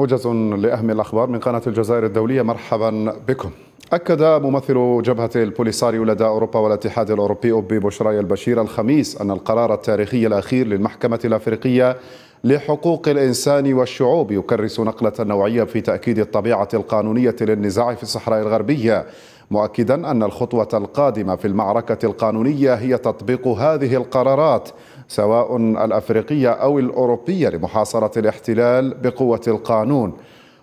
موجز لأهم الأخبار من قناة الجزائر الدولية مرحبا بكم أكد ممثل جبهة البوليساريو لدى أوروبا والاتحاد الأوروبي أوبي بوشراي البشير الخميس أن القرار التاريخي الأخير للمحكمة الأفريقية لحقوق الإنسان والشعوب يكرس نقلة نوعية في تأكيد الطبيعة القانونية للنزاع في الصحراء الغربية مؤكدا أن الخطوة القادمة في المعركة القانونية هي تطبيق هذه القرارات سواء الافريقيه او الاوروبيه لمحاصره الاحتلال بقوه القانون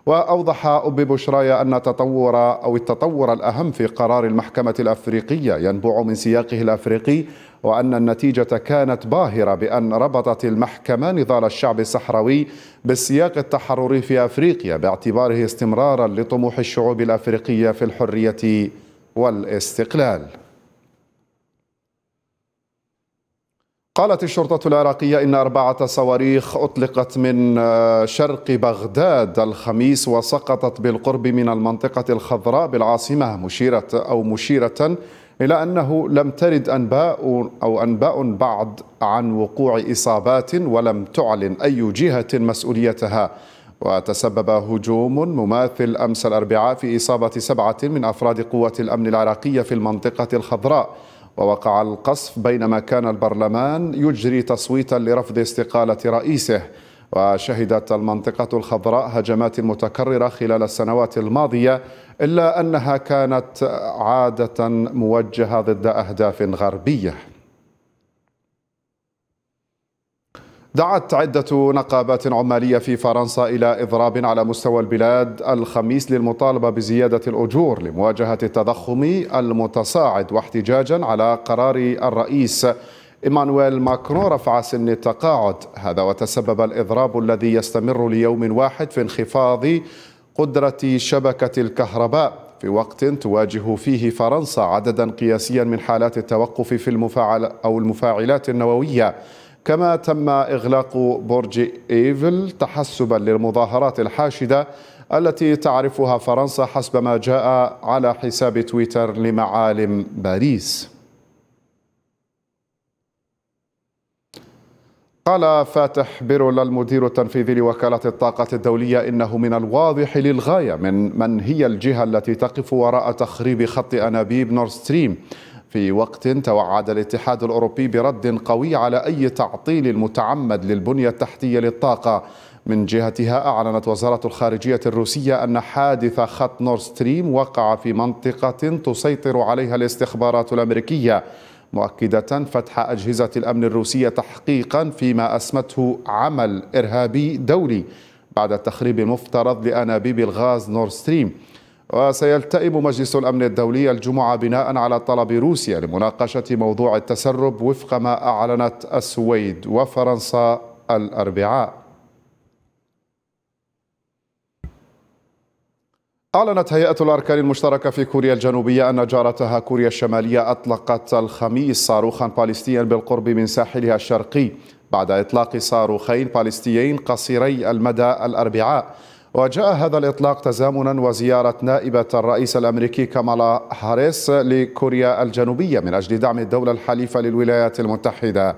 واوضح ابي بشرايا ان تطور او التطور الاهم في قرار المحكمه الافريقيه ينبع من سياقه الافريقي وان النتيجه كانت باهره بان ربطت المحكمه نضال الشعب الصحراوي بالسياق التحرري في افريقيا باعتباره استمرارا لطموح الشعوب الافريقيه في الحريه والاستقلال قالت الشرطة العراقية إن أربعة صواريخ أطلقت من آه، شرق بغداد الخميس وسقطت بالقرب من المنطقة الخضراء بالعاصمة مشيرة أو مشيرة إلى أنه لم ترد أنباء أو أنباء بعد عن وقوع إصابات ولم تعلن أي جهة مسؤوليتها وتسبب هجوم مماثل أمس الأربعاء في إصابة سبعة من أفراد قوة الأمن العراقية في المنطقة الخضراء ووقع القصف بينما كان البرلمان يجري تصويتا لرفض استقالة رئيسه وشهدت المنطقة الخضراء هجمات متكررة خلال السنوات الماضية إلا أنها كانت عادة موجهة ضد أهداف غربية دعت عدة نقابات عمالية في فرنسا إلى إضراب على مستوى البلاد الخميس للمطالبة بزيادة الأجور لمواجهة التضخم المتصاعد واحتجاجا على قرار الرئيس إيمانويل ماكرون رفع سن التقاعد هذا وتسبب الإضراب الذي يستمر ليوم واحد في انخفاض قدرة شبكة الكهرباء في وقت تواجه فيه فرنسا عددا قياسيا من حالات التوقف في المفاعل أو المفاعلات النووية كما تم إغلاق برج إيفل تحسبا للمظاهرات الحاشدة التي تعرفها فرنسا حسب ما جاء على حساب تويتر لمعالم باريس قال فاتح بيرولا المدير التنفيذي لوكالة الطاقة الدولية إنه من الواضح للغاية من من هي الجهة التي تقف وراء تخريب خط أنابيب نورستريم ستريم في وقت توعد الاتحاد الأوروبي برد قوي على أي تعطيل متعمد للبنية التحتية للطاقة من جهتها أعلنت وزارة الخارجية الروسية أن حادث خط نور ستريم وقع في منطقة تسيطر عليها الاستخبارات الأمريكية مؤكدة فتح أجهزة الأمن الروسية تحقيقا فيما أسمته عمل إرهابي دولي بعد التخريب المفترض لأنابيب الغاز نور ستريم وسيلتئم مجلس الأمن الدولي الجمعة بناء على طلب روسيا لمناقشة موضوع التسرب وفق ما أعلنت السويد وفرنسا الأربعاء أعلنت هيئة الأركان المشتركة في كوريا الجنوبية أن جارتها كوريا الشمالية أطلقت الخميس صاروخا باليستيا بالقرب من ساحلها الشرقي بعد إطلاق صاروخين باليستيين قصيري المدى الأربعاء وجاء هذا الإطلاق تزامنا وزيارة نائبة الرئيس الأمريكي كمالا هاريس لكوريا الجنوبية من أجل دعم الدولة الحليفة للولايات المتحدة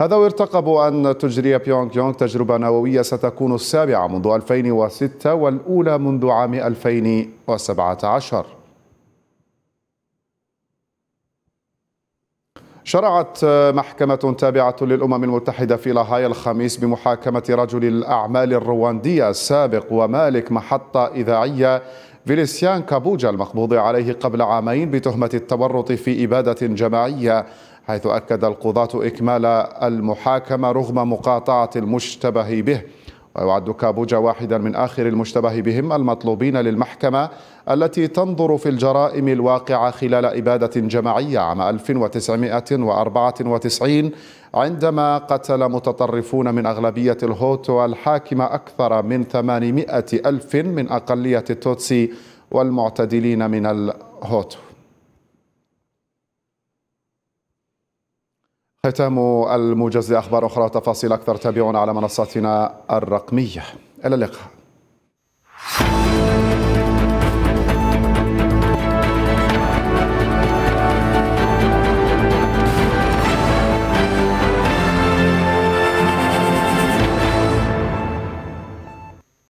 هذا ويرتقب أن تجري بيونغ يونغ تجربة نووية ستكون السابعة منذ 2006 والأولى منذ عام 2017 شرعت آه، محكمة تابعة للأمم المتحدة في لاهاي الخميس بمحاكمة رجل الأعمال الرواندية السابق ومالك محطة إذاعية فيليسيان كابوجا المقبوض عليه قبل عامين بتهمة التورط في إبادة جماعية حيث أكد القضاة إكمال المحاكمة رغم مقاطعة المشتبه به ويعد كابوجا واحدا من آخر المشتبه بهم المطلوبين للمحكمة التي تنظر في الجرائم الواقعة خلال إبادة جماعية عام 1994 عندما قتل متطرفون من أغلبية الهوتو الحاكمة أكثر من 800 ألف من أقلية التوتسي والمعتدلين من الهوتو ختام الموجز لأخبار أخرى وتفاصيل أكثر تابعونا على منصاتنا الرقمية إلى اللقاء